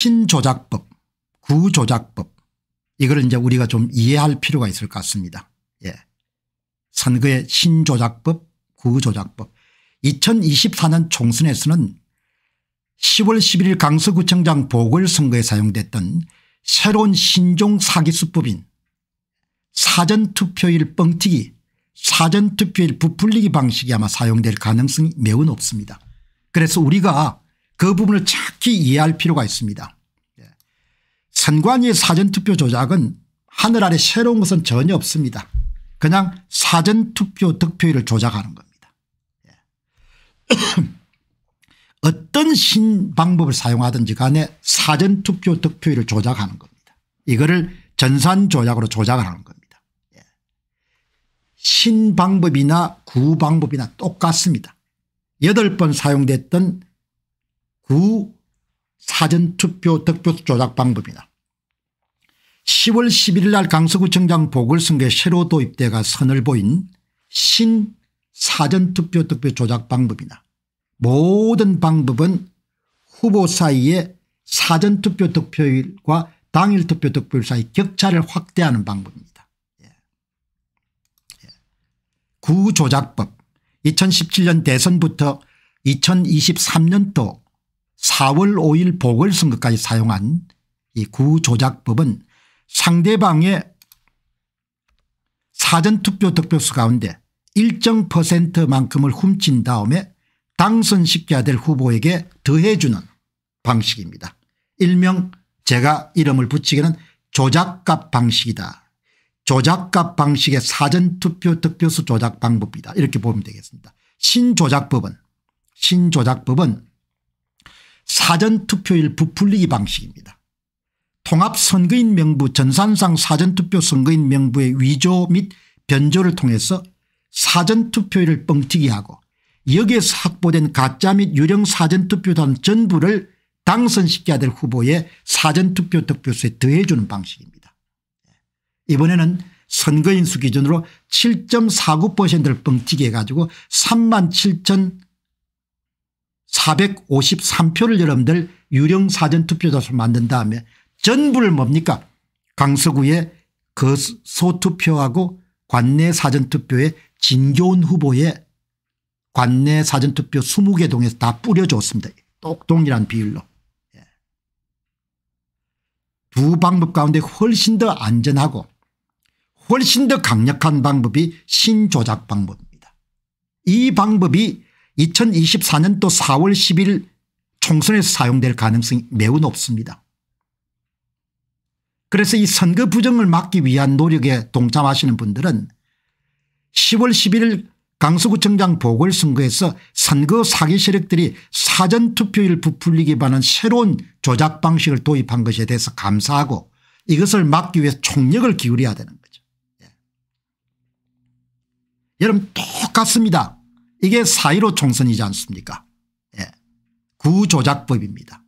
신조작법 구조작법 이걸 이제 우리가 좀 이해할 필요가 있을 것 같습니다. 예. 선거의 신조작법 구조작법 2024년 총선에서는 10월 11일 강서구청장 보궐선거에 사용됐던 새로운 신종 사기수법인 사전투표일 뻥튀기 사전투표일 부풀리기 방식이 아마 사용될 가능성이 매우 높습니다. 그래서 우리가 그 부분을 착히 이해할 필요가 있습니다. 예. 선관위의 사전투표 조작은 하늘 아래 새로운 것은 전혀 없습니다. 그냥 사전투표 득표율을 조작하는 겁니다. 예. 어떤 신방법을 사용하든지 간에 사전투표 득표율을 조작하는 겁니다. 이거를 전산조작으로 조작을 하는 겁니다. 예. 신방법이나 구방법이나 똑같습니다. 8번 사용됐던 구 그 사전투표 득표 조작 방법이다. 10월 11일 날 강서구청장 보궐선거에 새로 도입돼가 선을 보인 신 사전투표 득표 조작 방법이나 모든 방법은 후보 사이에 사전투표 득표율과 당일 투표 득표율 사이 격차를 확대하는 방법입니다. 예. 예. 구조작법 2017년 대선부터 2023년도 4월 5일 보궐선거까지 사용한 이 구조작법은 상대방의 사전투표 득표수 가운데 일정 퍼센트만큼을 훔친 다음에 당선시켜야 될 후보에게 더해주는 방식입니다. 일명 제가 이름을 붙이기는 조작값 방식이다. 조작값 방식의 사전투표 득표수 조작 방법이다. 이렇게 보면 되겠습니다. 신조작법은 신조작법은 사전투표일 부풀리기 방식입니다. 통합선거인 명부 전산상 사전투표 선거인 명부의 위조 및 변조를 통해서 사전투표일을 뻥튀기하고 여기에서 확보된 가짜 및 유령 사전투표단 전부를 당선시켜야 될 후보의 사전투표 득표수에 더해주는 방식입니다. 이번에는 선거인수 기준으로 7.49%를 뻥튀기 해가지고 3만 7천 453표를 여러분들 유령 사전투표자수 만든 다음에 전부를 뭡니까 강서구의 그 소투표하고 관내 사전투표에 진교훈 후보의 관내 사전투표 20개 동에서 다 뿌려줬습니다. 똑동이란 비율로. 예. 두 방법 가운데 훨씬 더 안전하고 훨씬 더 강력한 방법이 신조작 방법입니다. 이 방법이 2024년도 4월 10일 총선에서 사용될 가능성이 매우 높습니다. 그래서 이 선거 부정을 막기 위한 노력에 동참하시는 분들은 10월 11일 강서구청장 보궐선거에서 선거 사기 세력들이 사전투표율 부풀리기 반한 새로운 조작 방식을 도입한 것에 대해서 감사하고 이것을 막기 위해 총력을 기울여야 되는 거죠. 예. 여러분 똑같습니다. 이게 사이로 총선이지 않습니까 예. 구조작법입니다.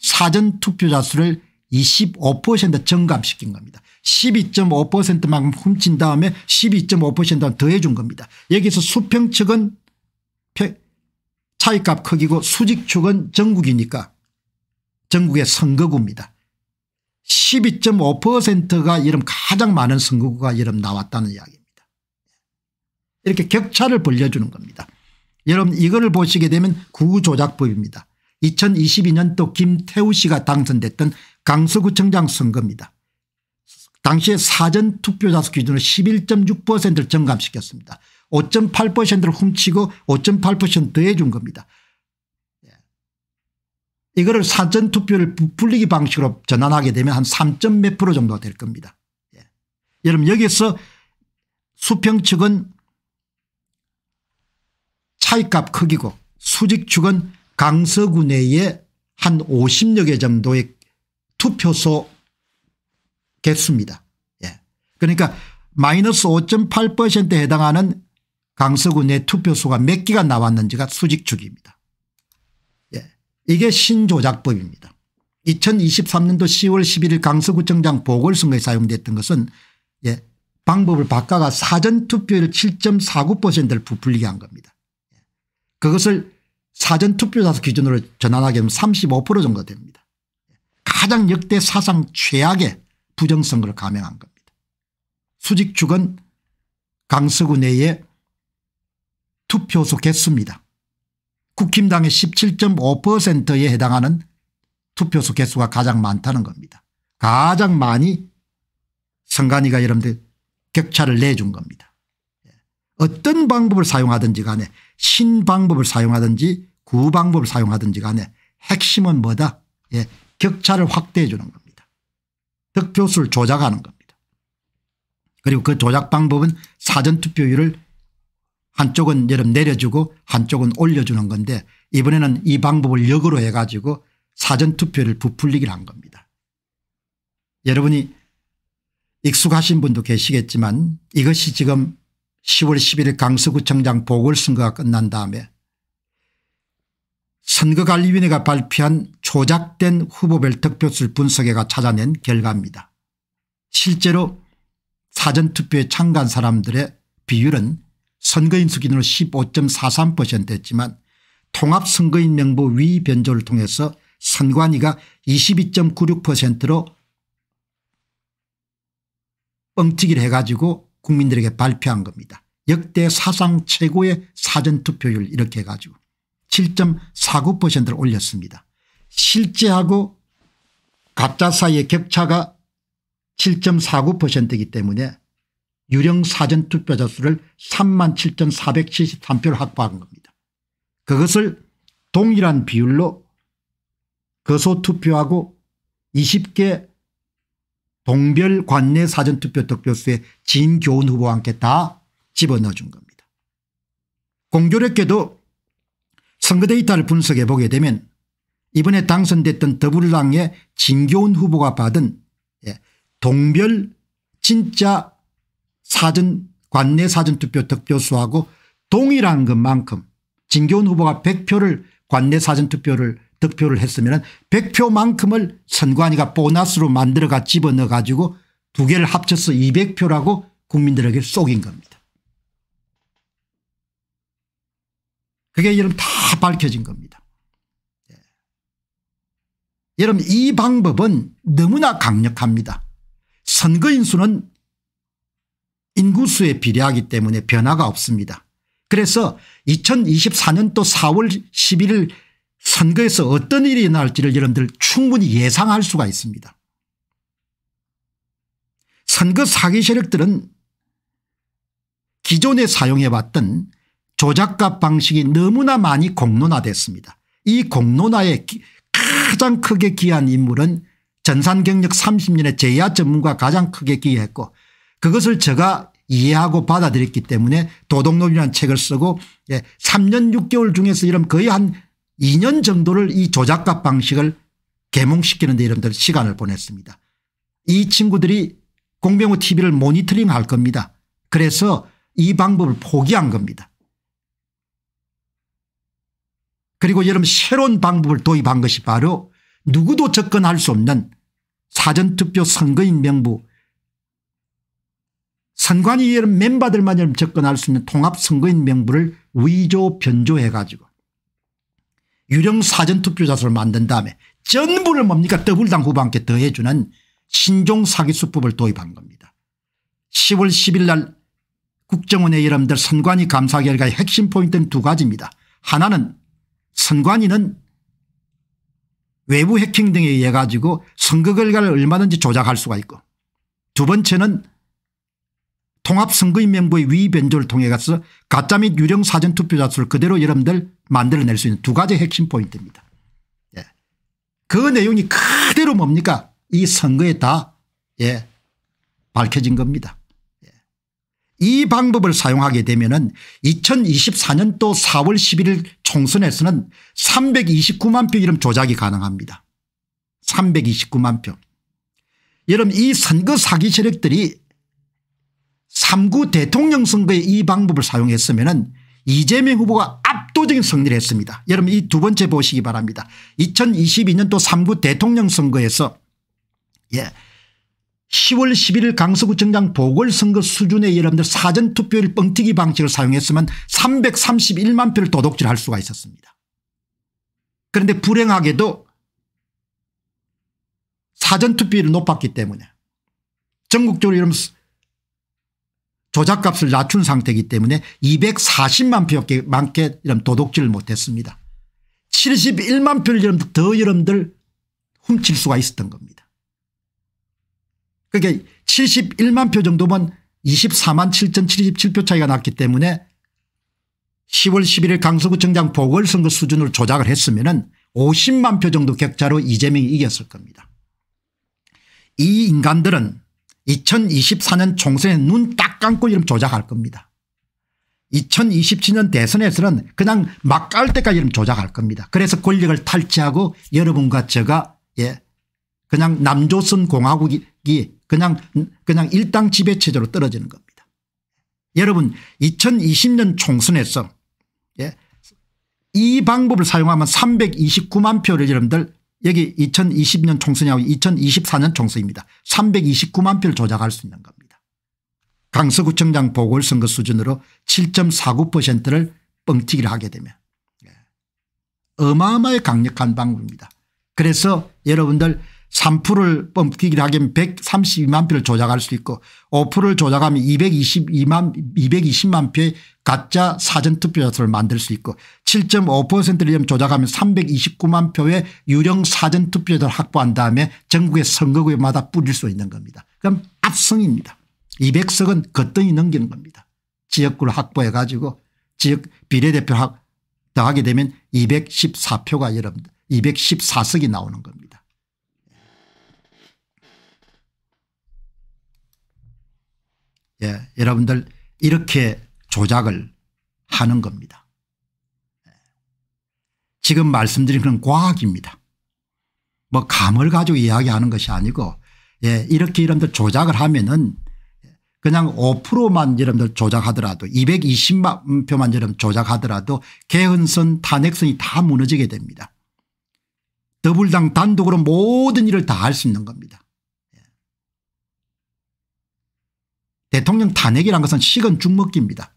사전투표자 수를 25% 증감시킨 겁니다. 12.5%만 훔친 다음에 1 2 5 더해 준 겁니다. 여기서 수평 측은 차이값 크기고 수직 축은 전국이니까 전국의 선거구입니다. 12.5%가 이름 가장 많은 선거구가 이름 나왔다는 이야기 이렇게 격차를 벌려주는 겁니다. 여러분 이거를 보시게 되면 구조작법입니다. 2022년도 김태우 씨가 당선됐던 강서구청장 선거입니다. 당시에 사전투표자수 기준으로 11.6%를 증감시켰습니다. 5.8%를 훔치고 5.8% 더해준 겁니다. 예. 이거를 사전투표를 부풀리기 방식으로 전환하게 되면 한3몇 프로 정도 가될 겁니다. 예. 여러분 여기서 수평 측은 하이값 크기고 수직축은 강서구 내에 한 50여 개 정도의 투표소 개수입니다. 예. 그러니까 마이너스 5.8%에 해당하는 강서구 내 투표소가 몇 개가 나왔는지가 수직축입니다. 예. 이게 신조작법입니다. 2023년도 10월 11일 강서구청장 보궐선거에 사용됐던 것은 예. 방법을 바꿔가 사전투표율 7.49%를 부풀리게 한 겁니다. 그것을 사전투표자수 기준으로 전환하게 되면 35% 정도 됩니다. 가장 역대 사상 최악의 부정선거를 감행한 겁니다. 수직축은 강서구 내에 투표소 개수입니다. 국힘당의 17.5%에 해당하는 투표소 개수가 가장 많다는 겁니다. 가장 많이 선관위가 여러분들 격차를 내준 겁니다. 어떤 방법을 사용하든지 간에 신방법을 사용하든지 구방법을 사용하든지 간에 핵심은 뭐다 예, 격차를 확대해 주는 겁니다. 득표수를 조작하는 겁니다. 그리고 그 조작 방법은 사전투표율을 한쪽은 여름 내려주고 한쪽은 올려주는 건데 이번에는 이 방법을 역으로 해가지고 사전투표를 부풀리기를 한 겁니다. 여러분이 익숙하신 분도 계시겠지만 이것이 지금 10월 11일 강서구청장 보궐선거가 끝난 다음에 선거관리위원회가 발표한 조작된 후보별 득표수를 분석해가 찾아낸 결과입니다. 실제로 사전투표에 참가한 사람들의 비율은 선거인수 기준으로 15.43%였지만 통합선거인 명부 위 변조를 통해서 선관위가 22.96%로 뻥튀기를 해가지고 국민들에게 발표한 겁니다. 역대 사상 최고의 사전투표율 이렇게 해가지고 7.49%를 올렸습니다. 실제하고 가짜 사이의 격차가 7.49%이기 때문에 유령 사전투표자 수를 37,473표를 확보한 겁니다. 그것을 동일한 비율로 거소투표하고 20개 동별 관내 사전투표 득표수의 진교훈 후보와 함께 다 집어넣어 준 겁니다. 공교롭게도 선거 데이터를 분석해 보게 되면 이번에 당선됐던 더불어당의 진교훈 후보가 받은 예, 동별 진짜 사전 관내 사전투표 득표수하고 동일한 것만큼 진교훈 후보가 100표를 관내 사전투표를 득표를 했으면 100표만큼을 선관위가 보너스로 만들어가 집어넣어 가지고 두 개를 합쳐서 200표라고 국민들에게 속인 겁니다. 그게 여러분 다 밝혀진 겁니다. 예. 여러분 이 방법은 너무나 강력합니다. 선거인수는 인구수에 비례하기 때문에 변화가 없습니다. 그래서 2024년도 4월 11일 선거에서 어떤 일이 날지를 여러분들 충분히 예상할 수가 있습니다. 선거 사기 세력들은 기존에 사용해왔던 조작값 방식이 너무나 많이 공론화됐습니다. 이 공론화에 가장 크게 기여한 인물은 전산 경력 30년의 제야 전문가 가장 크게 기여했고 그것을 제가 이해하고 받아들였기 때문에 도덕론이라는 책을 쓰고 3년 예, 6개월 중에서 이런 거의 한 2년 정도를 이조작가 방식을 개몽시키는 데 이름들 시간을 보냈습니다. 이 친구들이 공병호 tv를 모니터링 할 겁니다. 그래서 이 방법을 포기한 겁니다. 그리고 여러분 새로운 방법을 도입한 것이 바로 누구도 접근할 수 없는 사전투표 선거인 명부 선관위 의 멤버들만 접근할 수 있는 통합선거인 명부를 위조 변조해 가지고 유령 사전투표자수를 만든 다음에 전부를 뭡니까 더블당 후보한테 더해주는 신종 사기 수법을 도입한 겁니다. 10월 10일 날 국정원의 여러분들 선관위 감사 결과의 핵심 포인트는 두 가지입니다. 하나는 선관위는 외부 해킹 등에 의해 가지고 선거 결과를 얼마든지 조작할 수가 있고 두 번째는 통합선거인명부의 위변조를 통해 가서 가짜 및 유령 사전투표자 수를 그대로 여러분들 만들어낼 수 있는 두 가지 핵심 포인트입니다. 예. 그 내용이 그대로 뭡니까 이 선거에 다 예. 밝혀진 겁니다. 예. 이 방법을 사용하게 되면 은 2024년도 4월 11일 총선에서는 329만 표 이름 조작이 가능합니다. 329만 표. 여러분 이 선거 사기 세력들이 3구 대통령 선거에 이 방법을 사용했으면 이재명 후보가 압도적인 승리를 했습니다. 여러분 이 두 번째 보시기 바랍니다. 2022년도 3구 대통령 선거에서 예 10월 11일 강서구청장 보궐선거 수준의 여러분들 사전투표율 뻥튀기 방식을 사용했으면 331만 표를 도둑질할 수가 있었습니다. 그런데 불행하게도 사전투표율이 높았기 때문에 전국적으로 이러면서 조작값을 낮춘 상태이기 때문에 240만 표밖에 많게 이런 도둑질 을 못했습니다. 71만 표를 여러분더 여러분들 훔칠 수가 있었던 겁니다. 그게 그러니까 71만 표 정도면 24만 7,077표 차이가 났기 때문에 10월 11일 강서구청장 보궐선거 수준으로 조작을 했으면 은 50만 표 정도 격차로 이재명이 이겼을 겁니다. 이 인간들은 2024년 총선에 눈 딱 감고 이름 조작할 겁니다. 2027년 대선에서는 그냥 막 갈 때까지 이름 조작할 겁니다. 그래서 권력을 탈취하고 여러분과 제가 예 그냥 남조선 공화국이 그냥 그냥 일당 지배 체제로 떨어지는 겁니다. 여러분 2020년 총선에서 예, 이 방법을 사용하면 329만 표를 여러분들 여기 2020년 총선이하고 2024년 총선입니다. 329만 표를 조작할 수 있는 겁니다. 강서구청장 보궐선거 수준으로 7.49%를 뻥튀기를 하게 되면 예, 어마어마하게 강력한 방법입니다. 그래서 여러분들 3%를 뻥튀기를 하기면 132만 표를 조작할 수 있고 5%를 조작하면 222만 220만 표의 가짜 사전투표자수를 만들 수 있고 7.5%를 조작하면 329만 표의 유령 사전투표자를 확보한 다음에 전국의 선거구마다 에 뿌릴 수 있는 겁니다. 그럼 압승입니다. 200석은 거뜬히 넘기는 겁니다. 지역구를 확보해 가지고 지역 비례대표 더하게 되면 214표가 여러분 214석이 나오는 겁니다. 예, 여러분들 이렇게 조작을 하는 겁니다. 예. 지금 말씀드린 그런 과학입니다. 뭐 감을 가지고 이야기하는 것이 아니고 예, 이렇게 여러분들 조작을 하면은 그냥 5%만 여러분들 조작하더라도 220만 표만 여러분 조작하더라도 개헌선 탄핵선이 다 무너지게 됩니다. 더불당 단독으로 모든 일을 다 할 수 있는 겁니다. 대통령 탄핵이란 것은 식은 죽먹기입니다.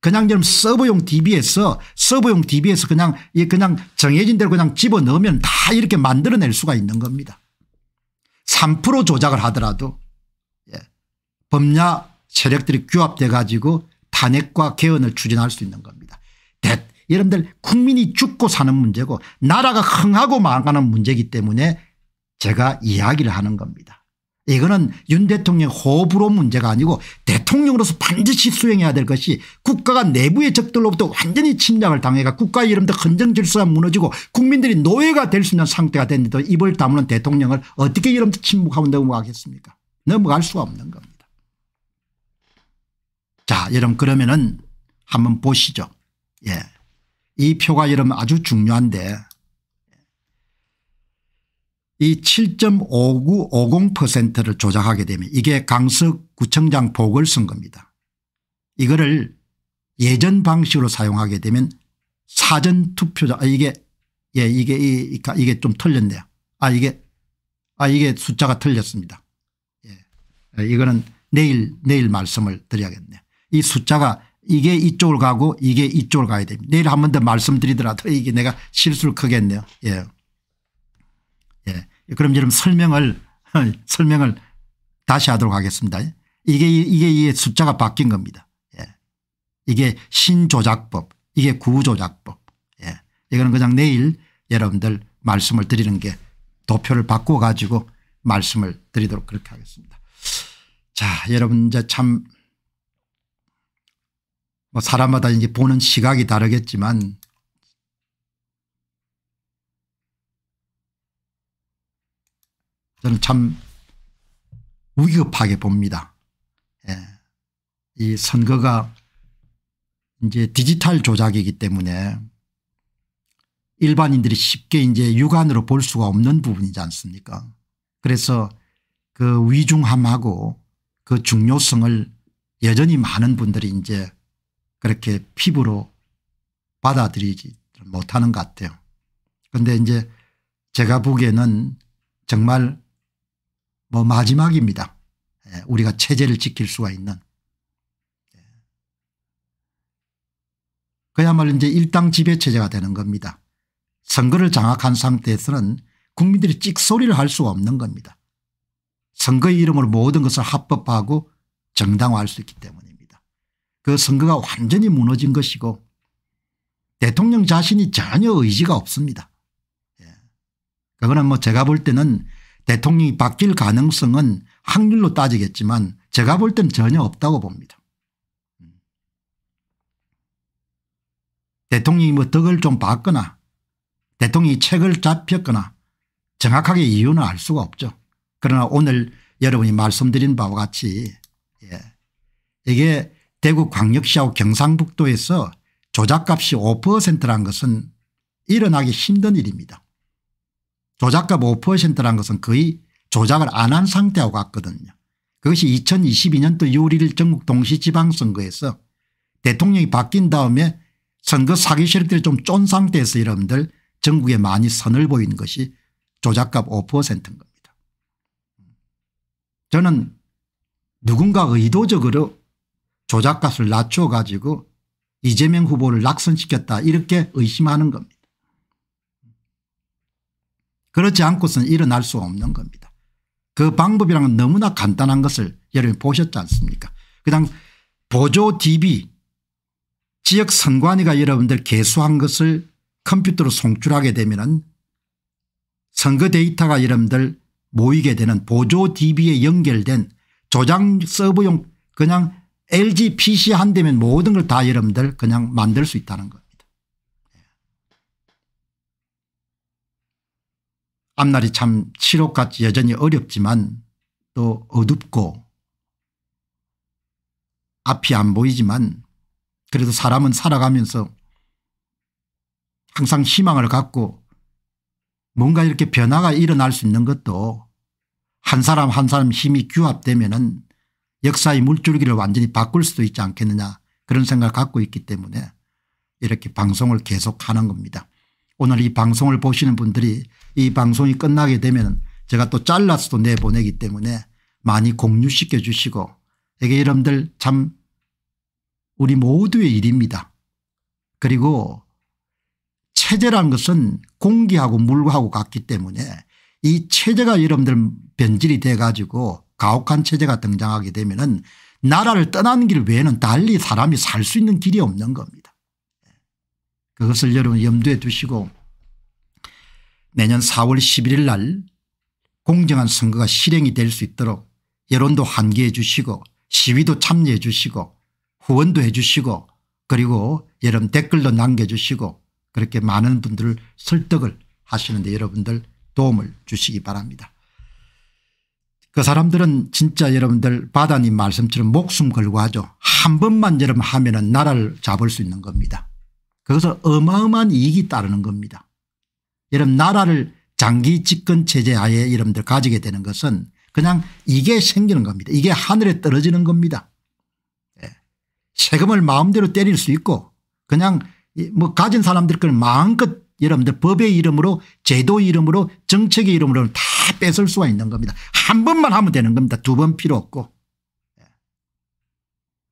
그냥 좀 서버용 DB에서 서버용 DB에서 그냥 그냥 정해진 대로 그냥 집어넣으면 다 이렇게 만들어낼 수가 있는 겁니다. 3% 조작을 하더라도 예. 법야 세력들이 규합돼 가지고 탄핵과 개헌을 추진할 수 있는 겁니다. 대, 여러분들 국민이 죽고 사는 문제고 나라가 흥하고 망하는 문제이기 때문에 제가 이야기를 하는 겁니다. 이거는 윤 대통령 호불호 문제가 아니고 대통령으로서 반드시 수행해야 될 것이 국가가 내부의 적들로부터 완전히 침략을 당해가 국가의 이름도 헌정질서가 무너지고 국민들이 노예가 될 수 있는 상태가 됐는데도 입을 다무는 대통령을 어떻게 이름도 침묵하고 넘어가겠습니까 넘어갈 수가 없는 겁니다. 자 여러분 그러면은 한번 보시죠. 예. 이 표가 여러분 아주 중요한데 이 7.5950%를 조작하게 되면 이게 강서구청장 보 복을 쓴 겁니다. 이거를 예전 방식으로 사용하게 되면 사전 투표자 아 이게 예 이게 이, 게좀 틀렸네요. 아 이게 아 이게 숫자가 틀렸습니다. 예. 아, 이거는 내일 내일 말씀을 드려야겠네요. 이 숫자가 이게 이쪽으 가고 이게 이쪽으 가야 됩니다. 내일 한 번 더 말씀드리더라도 이게 내가 실수를 크겠네요. 예. 그럼 여러분 설명을 설명을 다시 하도록 하겠습니다. 이게 이게 이 숫자가 바뀐 겁니다. 예. 이게 신조작법 이게 구조작법 예. 이거는 그냥 내일 여러분들 말씀을 드리는 게 도표를 바꿔 가지고 말씀을 드리도록 그렇게 하겠습니다. 자 여러분 이제 참 뭐 사람마다 이제 보는 시각이 다르겠지만 저는 참 위급하게 봅니다. 예. 이 선거가 이제 디지털 조작이기 때문에 일반인들이 쉽게 이제 육안으로 볼 수가 없는 부분이지 않습니까 그래서 그 위중함하고 그 중요성을 여전히 많은 분들이 이제 그렇게 피부로 받아들이지 못하는 것 같아요. 그런데 이제 제가 보기에는 정말 뭐 마지막입니다. 예, 우리가 체제를 지킬 수가 있는. 예. 그야말로 이제 일당 지배체제가 되는 겁니다. 선거를 장악한 상태에서는 국민들이 찍소리를 할 수가 없는 겁니다. 선거의 이름으로 모든 것을 합법화하고 정당화할 수 있기 때문입니다. 그 선거가 완전히 무너진 것이고 대통령 자신이 전혀 의지가 없습니다. 예. 그거는 뭐 제가 볼 때는 대통령이 바뀔 가능성은 확률로 따지겠지만 제가 볼 때는 전혀 없다고 봅니다. 대통령이 뭐 덕을 좀 봤거나 대통령이 책을 잡혔거나 정확하게 이유는 알 수가 없죠. 그러나 오늘 여러분이 말씀드린 바와 같이 예. 이게 대구 광역시하고 경상북도에서 조작값이 5%란 것은 일어나기 힘든 일입니다. 조작가 5%라는 것은 거의 조작을 안 한 상태하고 같거든요. 그것이 2022년도 6월 1일 전국 동시지방선거에서 대통령이 바뀐 다음에 선거 사기 세력들이 좀 쫀 상태에서 여러분들 전국에 많이 선을 보인 것이 조작값 5%인 겁니다. 저는 누군가 의도적으로 조작값을 낮춰 가지고 이재명 후보를 낙선시켰다 이렇게 의심하는 겁니다. 그렇지 않고서는 일어날 수 없는 겁니다. 그 방법이란 너무나 간단한 것을 여러분 보셨지 않습니까 그다 보조 DB 지역 선관위가 여러분들 개수한 것을 컴퓨터로 송출하게 되면 선거 데이터가 여러분들 모이게 되는 보조 DB에 연결된 조장 서버용 그냥 LG PC 한 대면 모든 걸 다 여러분들 그냥 만들 수 있다는 것. 앞날이 참 치료같이 여전히 어렵지만 또 어둡고 앞이 안 보이지만 그래도 사람은 살아가면서 항상 희망을 갖고 뭔가 이렇게 변화가 일어날 수 있는 것도 한 사람 한 사람 힘이 규합되면 은 역사의 물줄기를 완전히 바꿀 수도 있지 않겠느냐 그런 생각을 갖고 있기 때문에 이렇게 방송을 계속하는 겁니다. 오늘 이 방송을 보시는 분들이 이 방송이 끝나게 되면 제가 또 잘라서도 내보내기 때문에 많이 공유시켜 주시고 이게 여러분들 참 우리 모두의 일입니다. 그리고 체제라는 것은 공기하고 물하고 같기 때문에 이 체제가 여러분들 변질이 돼 가지고 가혹한 체제가 등장하게 되면 은 나라를 떠나는 길 외에는 달리 사람이 살 수 있는 길이 없는 겁니다. 그것을 여러분 염두에 두시고 내년 4월 11일 날 공정한 선거가 실행이 될 수 있도록 여론도 환기해 주시고 시위도 참여해 주시고 후원도 해 주시고 그리고 여러분 댓글도 남겨주시고 그렇게 많은 분들을 설득을 하시는데 여러분들 도움을 주시기 바랍니다. 그 사람들은 진짜 여러분들 바다님 말씀처럼 목숨 걸고 하죠. 한 번만 여러분 하면 은 나라를 잡을 수 있는 겁니다. 그것은 어마어마한 이익이 따르는 겁니다. 여러분 나라를 장기 집권 체제 하에 여러분들 가지게 되는 것은 그냥 이게 생기는 겁니다. 이게 하늘에 떨어지는 겁니다. 예. 세금을 마음대로 때릴 수 있고 그냥 뭐 가진 사람들 걸 마음껏 여러분들 법의 이름으로 제도 이름으로 정책의 이름으로 다 뺏을 수가 있는 겁니다. 한 번만 하면 되는 겁니다. 두 번 필요 없고. 예.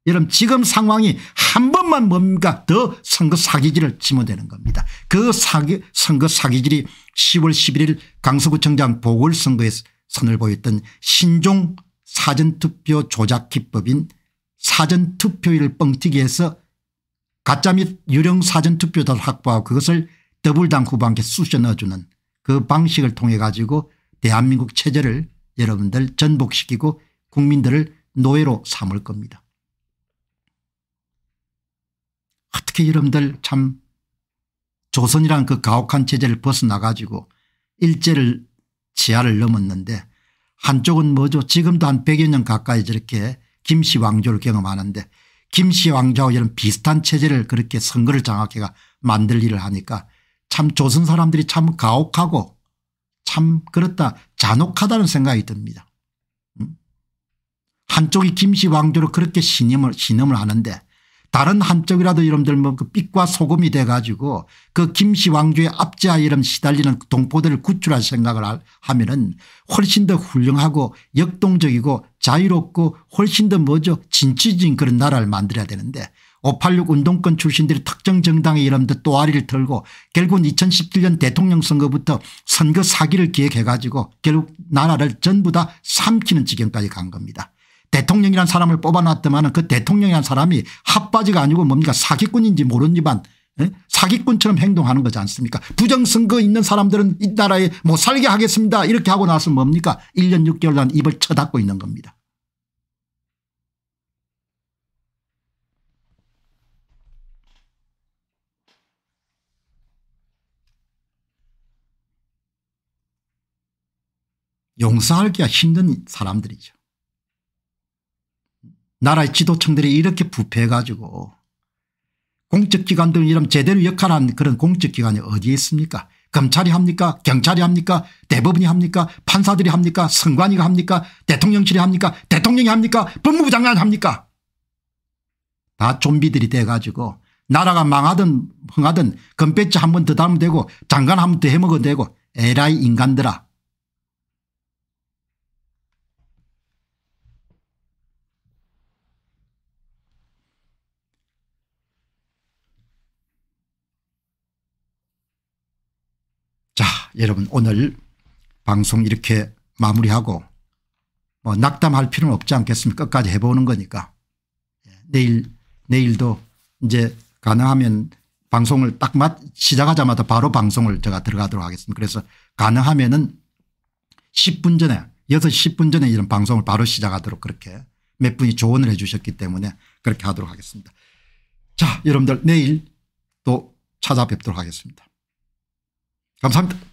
여러분 지금 상황이 한 그것만 뭡니까 더 선거 사기기를 치면 되는 겁니다. 그 사기 선거 사기길이 10월 11일 강서구청장 보궐선거에 선을 보였던 신종 사전투표 조작 기법인 사전투표일 뻥튀기에서 가짜 및 유령 사전투표를 확보하고 그것을 더블당 후보한테 쑤셔 넣어주는 그 방식을 통해 가지고 대한민국 체제를 여러분들 전복시키고 국민들을 노예로 삼을 겁니다. 어떻게 여러분들 참 조선이란 그 가혹한 체제를 벗어나가지고 일제를 지하를 넘었는데 한쪽은 뭐죠 지금도 한 100여 년 가까이 저렇게 김씨 왕조를 경험하는데 김씨 왕조와 이런 비슷한 체제를 그렇게 선거를 장악해가 만들 일을 하니까 참 조선 사람들이 참 가혹하고 참 그렇다 잔혹하다는 생각이 듭니다. 음? 한쪽이 김씨 왕조로 그렇게 신임을, 신임을 하는데 다른 한쪽이라도 이름들 뭐그 빛과 소금이 돼 가지고 그 김씨 왕조의 압제와 이름 시달리는 동포들을 구출할 생각을 하면은 훨씬 더 훌륭하고 역동적이고 자유롭고 훨씬 더 뭐죠 진취적인 그런 나라를 만들어야 되는데 586 운동권 출신들이 특정 정당의 이름도 또아리를 털고 결국은 2017년 대통령 선거부터 선거 사기를 기획해 가지고 결국 나라를 전부 다 삼키는 지경까지 간 겁니다. 대통령이란 사람을 뽑아놨더만 그 대통령이란 사람이 핫바지가 아니고 뭡니까 사기꾼인지 모르지만 예? 사기꾼처럼 행동하는 거지 않습니까 부정선거 있는 사람들은 이 나라에 못 살게 하겠습니다 이렇게 하고 나서 뭡니까 1년 6개월간 입을 쳐닫고 있는 겁니다. 용서하기가 힘든 사람들이죠. 나라의 지도층들이 이렇게 부패해가지고 공적기관 등 이런 제대로 역할한 그런 공적기관이 어디에 있습니까 검찰이 합니까 경찰이 합니까 대법원이 합니까 판사들이 합니까 선관위가 합니까 대통령실이 합니까 대통령이 합니까 법무부 장관이 합니까 다 좀비들이 돼가지고 나라가 망하든 흥하든 금배치한 번 더 담으면 되고 장관 한 번 더 해먹어도 되고 에라이 인간들아 여러분 오늘 방송 이렇게 마무리하고 뭐 낙담할 필요는 없지 않겠습니까 끝까지 해보는 거니까 예, 내일 내일도 이제 가능하면 방송을 딱 맞, 시작하자마자 바로 방송을 제가 들어가도록 하겠습니다. 그래서 가능하면은 10분 전에 6시 10분 전에 이런 방송을 바로 시작하도록 그렇게 몇 분이 조언을 해 주셨기 때문에 그렇게 하도록 하겠습니다. 자 여러분들 내일 또 찾아뵙도록 하겠습니다. 감사합니다.